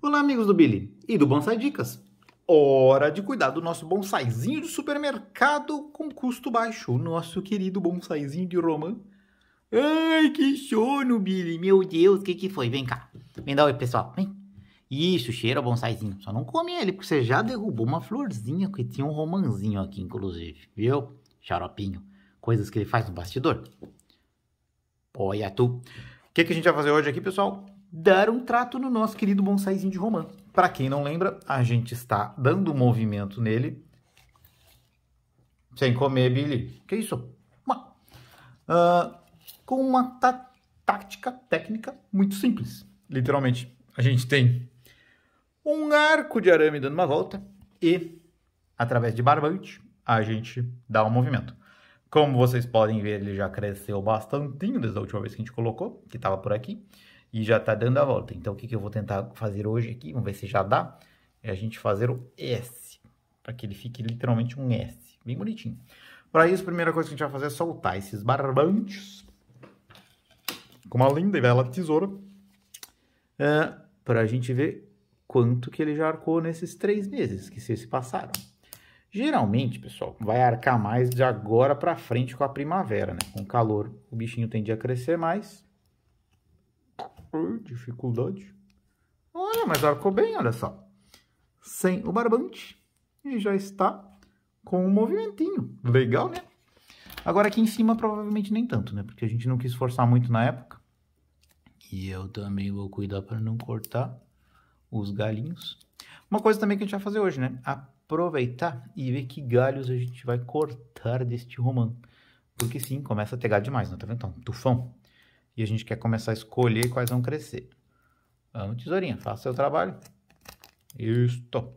Olá, amigos do Billy e do Bonsai Dicas. Hora de cuidar do nosso bonsaizinho de supermercado com custo baixo, o nosso querido bonsaizinho de romã. Ai, que sono, Billy. Meu Deus, o que, que foi? Vem cá. Vem dar oi, pessoal. Vem. Isso, cheira bonsaizinho. Só não come ele, porque você já derrubou uma florzinha que tinha um romanzinho aqui, inclusive. Viu? Xaropinho. Coisas que ele faz no bastidor. Olha tu. O que, que a gente vai fazer hoje aqui, pessoal? dar um trato no nosso querido bonsaizinho de romã. Para quem não lembra, a gente está dando movimento nele sem comer, Billy. Que isso? Uma, uh, com uma tá, tática técnica muito simples. Literalmente, a gente tem um arco de arame dando uma volta e, através de barbante, a gente dá um movimento. Como vocês podem ver, ele já cresceu bastante desde a última vez que a gente colocou, que estava por aqui e já está dando a volta. Então, o que, que eu vou tentar fazer hoje aqui, vamos ver se já dá, é a gente fazer o S, para que ele fique literalmente um S, bem bonitinho. Para isso, a primeira coisa que a gente vai fazer é soltar esses barbantes com uma linda e bela tesoura, uh, é, para a gente ver quanto que ele já arcou nesses três meses que se passaram. Geralmente, pessoal, vai arcar mais de agora para frente com a primavera, né? Com calor, o bichinho tende a crescer mais por dificuldade. Olha, mas arcou bem, olha só. Sem o barbante. E já está com um movimentinho. Legal, né? Agora aqui em cima provavelmente nem tanto, né? Porque a gente não quis forçar muito na época. E eu também vou cuidar para não cortar os galinhos. Uma coisa também que a gente vai fazer hoje, né? Aproveitar e ver que galhos a gente vai cortar deste romã, Porque sim, começa a pegar demais, não né? tá vendo? Então, tufão e a gente quer começar a escolher quais vão crescer. Vamos, tesourinha, faça seu trabalho. Isto.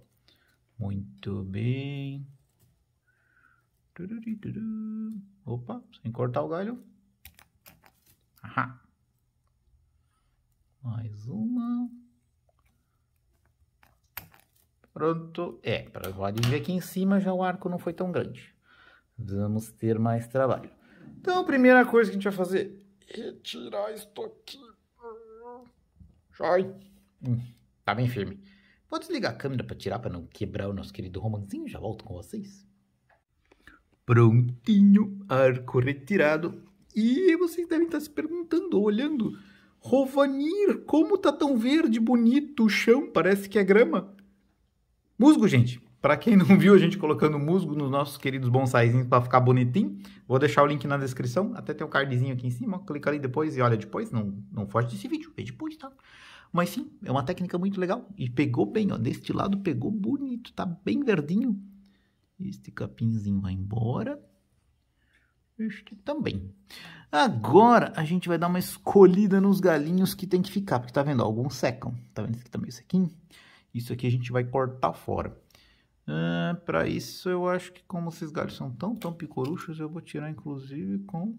Muito bem. Opa, sem cortar o galho. Ahá. Mais uma. Pronto. É, para pode ver aqui em cima já o arco não foi tão grande. Vamos ter mais trabalho. Então, a primeira coisa que a gente vai fazer retirar isto aqui. Sai. Hum, tá bem firme. Vou desligar a câmera para tirar, para não quebrar o nosso querido romanzinho. Já volto com vocês. Prontinho, arco retirado. E vocês devem estar tá se perguntando, olhando. Rovanir, como tá tão verde, bonito o chão, parece que é grama. Musgo, gente. Para quem não viu a gente colocando musgo nos nossos queridos bonsaizinhos para ficar bonitinho, vou deixar o link na descrição, até tem o um cardzinho aqui em cima, clica ali depois e olha depois, não, não foge desse vídeo, Vê depois, tá? Mas sim, é uma técnica muito legal e pegou bem, ó, deste lado pegou bonito, tá bem verdinho. Este capinzinho vai embora. Este também. Agora a gente vai dar uma escolhida nos galinhos que tem que ficar, porque tá vendo, ó, alguns secam, tá vendo esse aqui tá meio sequinho? Isso aqui a gente vai cortar fora para isso, eu acho que como esses galhos são tão, tão picoruchos, eu vou tirar inclusive com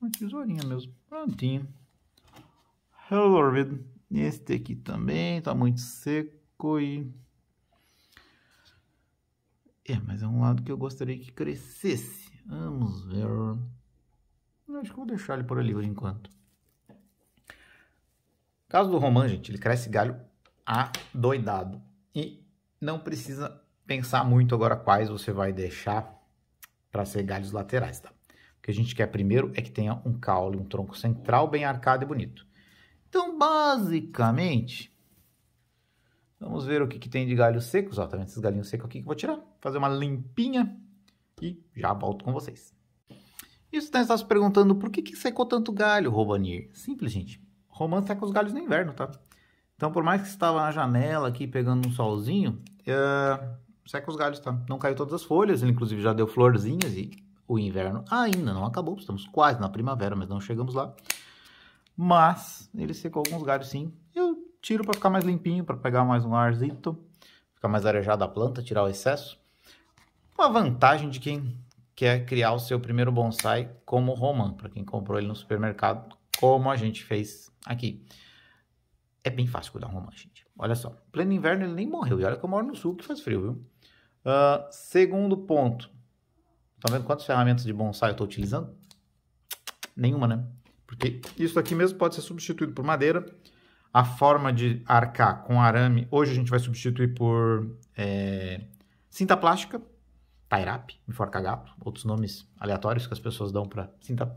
uma tesourinha mesmo. Prontinho. hello orbit Este aqui também tá muito seco e... É, mas é um lado que eu gostaria que crescesse. Vamos ver. acho que vou deixar ele por ali por enquanto. Caso do romã gente, ele cresce galho adoidado. E não precisa pensar muito agora quais você vai deixar para ser galhos laterais, tá? O que a gente quer primeiro é que tenha um caule, um tronco central bem arcado e bonito. Então, basicamente, vamos ver o que, que tem de galhos secos. Ó, tá vendo esses galhinhos secos aqui que eu vou tirar? Fazer uma limpinha e já volto com vocês. E você está se perguntando por que, que secou tanto galho, Robanir? Simples, gente. Romã seca os galhos no inverno, tá? Então, por mais que estava tá na janela aqui pegando um solzinho, uh, seca os galhos, tá? Não caiu todas as folhas, ele inclusive já deu florzinhas e o inverno ainda não acabou. Estamos quase na primavera, mas não chegamos lá. Mas ele secou alguns galhos sim. Eu tiro para ficar mais limpinho, para pegar mais um arzito, ficar mais arejada a planta, tirar o excesso. Uma vantagem de quem quer criar o seu primeiro bonsai como romã para quem comprou ele no supermercado, como a gente fez aqui. É bem fácil cuidar romã gente. Olha só, pleno inverno ele nem morreu. E olha que eu moro no sul que faz frio, viu? Uh, segundo ponto. Tá vendo quantas ferramentas de bonsai eu estou utilizando? Nenhuma, né? Porque isso aqui mesmo pode ser substituído por madeira. A forma de arcar com arame, hoje a gente vai substituir por é, cinta plástica, tairap, enforca-gato, outros nomes aleatórios que as pessoas dão para cinta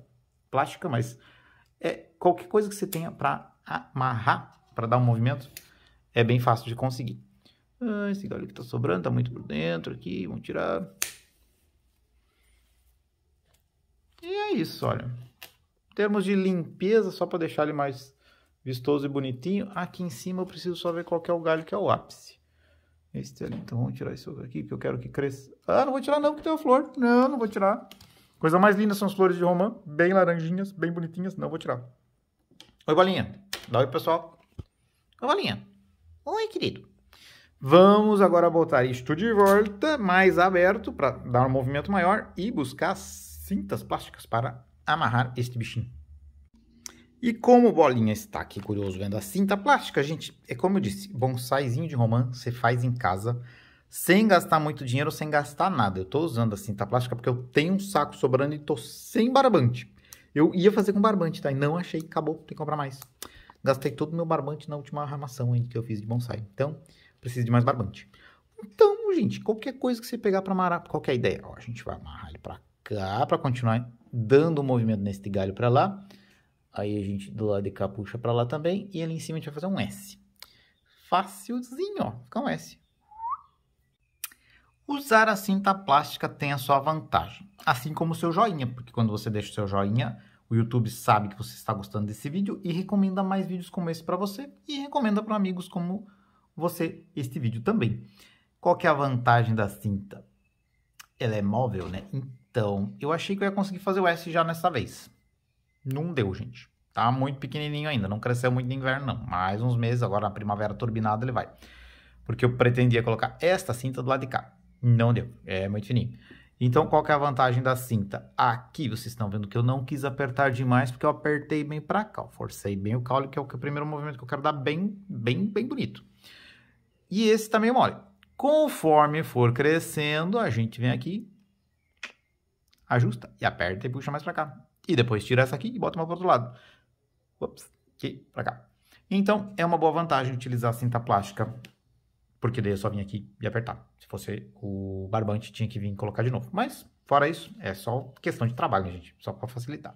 plástica, mas é qualquer coisa que você tenha para amarrar, para dar um movimento, é bem fácil de conseguir. Ah, esse galho que tá sobrando tá muito por dentro aqui, vamos tirar. E é isso, olha. Em termos de limpeza, só para deixar ele mais vistoso e bonitinho, aqui em cima eu preciso só ver qual que é o galho que é o ápice. Esse ali, então vamos tirar esse outro aqui, que eu quero que cresça. Ah, não vou tirar não, porque tem uma flor. Não, não vou tirar. Coisa mais linda são as flores de romã, bem laranjinhas, bem bonitinhas. Não vou tirar. Oi, bolinha. Dá oi, pessoal. Oi, bolinha. Oi, querido. Vamos agora botar isto de volta, mais aberto, para dar um movimento maior e buscar cintas plásticas para amarrar este bichinho. E como bolinha está aqui curioso vendo a cinta plástica, gente, é como eu disse, bonsaizinho de romã você faz em casa sem gastar muito dinheiro, sem gastar nada. Eu estou usando a cinta plástica porque eu tenho um saco sobrando e estou sem barbante. Eu ia fazer com barbante, tá? E não achei, acabou, tem que comprar mais. Gastei todo o meu barbante na última armação aí que eu fiz de bonsai. Então, precisa de mais barbante. Então, gente, qualquer coisa que você pegar para amarrar, qualquer ideia, ó, a gente vai amarrar ele para cá para continuar dando um movimento nesse galho para lá. Aí a gente do lado de cá puxa para lá também e ali em cima a gente vai fazer um S. Facilzinho, ó, fica um S. Usar a cinta plástica tem a sua vantagem, assim como o seu joinha, porque quando você deixa o seu joinha, o YouTube sabe que você está gostando desse vídeo e recomenda mais vídeos como esse para você e recomenda para amigos como você este vídeo também. Qual que é a vantagem da cinta? Ela é móvel, né? Então, eu achei que eu ia conseguir fazer o S já nessa vez. Não deu, gente. Tá muito pequenininho ainda, não cresceu muito no inverno, não. Mais uns meses, agora na primavera turbinada ele vai. Porque eu pretendia colocar esta cinta do lado de cá. Não deu, é muito fininho. Então, qual que é a vantagem da cinta? Aqui vocês estão vendo que eu não quis apertar demais, porque eu apertei bem para cá. Eu forcei bem o caule, que é o primeiro movimento que eu quero dar bem, bem, bem bonito. E esse também tá meio mole. Conforme for crescendo, a gente vem aqui, ajusta e aperta e puxa mais para cá. E depois tira essa aqui e bota uma para outro lado. Ops, aqui para cá. Então, é uma boa vantagem utilizar a cinta plástica, porque daí é só vir aqui e apertar. Se fosse o barbante, tinha que vir e colocar de novo. Mas, fora isso, é só questão de trabalho, gente, só para facilitar.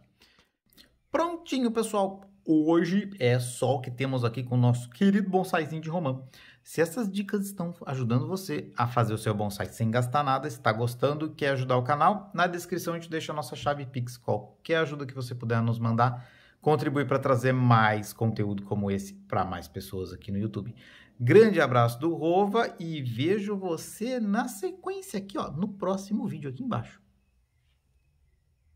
Prontinho, pessoal hoje é só o que temos aqui com o nosso querido bonsaizinho de romã. Se essas dicas estão ajudando você a fazer o seu bonsai sem gastar nada, se está gostando, quer ajudar o canal, na descrição a gente deixa a nossa chave Pix. Qualquer ajuda que você puder nos mandar, contribui para trazer mais conteúdo como esse para mais pessoas aqui no YouTube. Grande abraço do Rova e vejo você na sequência aqui, ó, no próximo vídeo aqui embaixo.